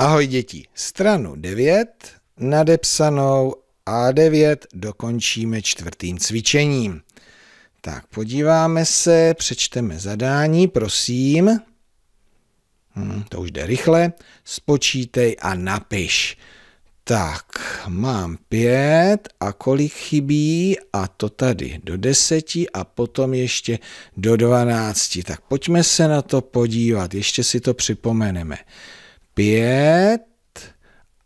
Ahoj děti, stranu 9, nadepsanou A9 dokončíme čtvrtým cvičením. Tak, podíváme se, přečteme zadání, prosím. Hm, to už jde rychle. Spočítej a napiš. Tak, mám pět a kolik chybí a to tady do deseti a potom ještě do dvanácti. Tak pojďme se na to podívat, ještě si to připomeneme pět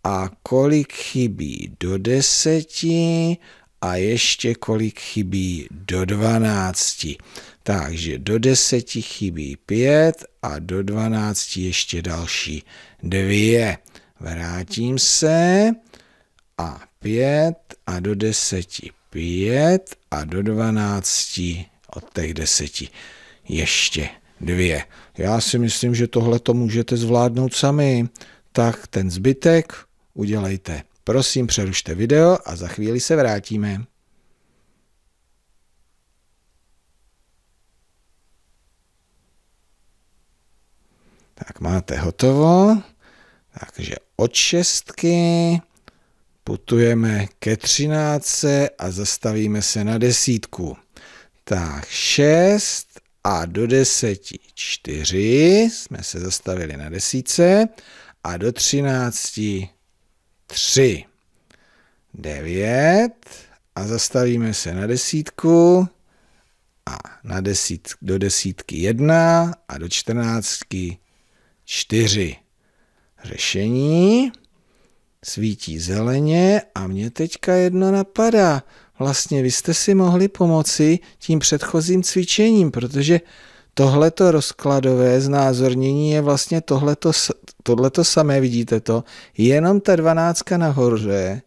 a kolik chybí do deseti a ještě kolik chybí do dvanácti. Takže do deseti chybí pět a do dvanácti ještě další dvě. Vrátím se a pět a do deseti pět a do dvanácti od těch deseti ještě dvě. Já si myslím, že tohle to můžete zvládnout sami. Tak ten zbytek udělejte. Prosím, přerušte video a za chvíli se vrátíme. Tak máte hotovo. Takže od šestky putujeme ke třináctce a zastavíme se na desítku. Tak šest a do deseti čtyři, jsme se zastavili na desíce, a do třinácti tři. Devět a zastavíme se na desítku a na desít, do desítky jedna a do čtrnáctky čtyři. Řešení. Svítí zeleně a mě teďka jedno napadá. Vlastně vy jste si mohli pomoci tím předchozím cvičením, protože tohleto rozkladové znázornění je vlastně tohleto, tohleto samé, vidíte to, jenom ta dvanáctka nahoře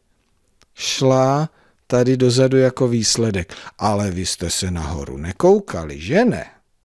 šla tady dozadu jako výsledek. Ale vy jste se nahoru nekoukali, že ne?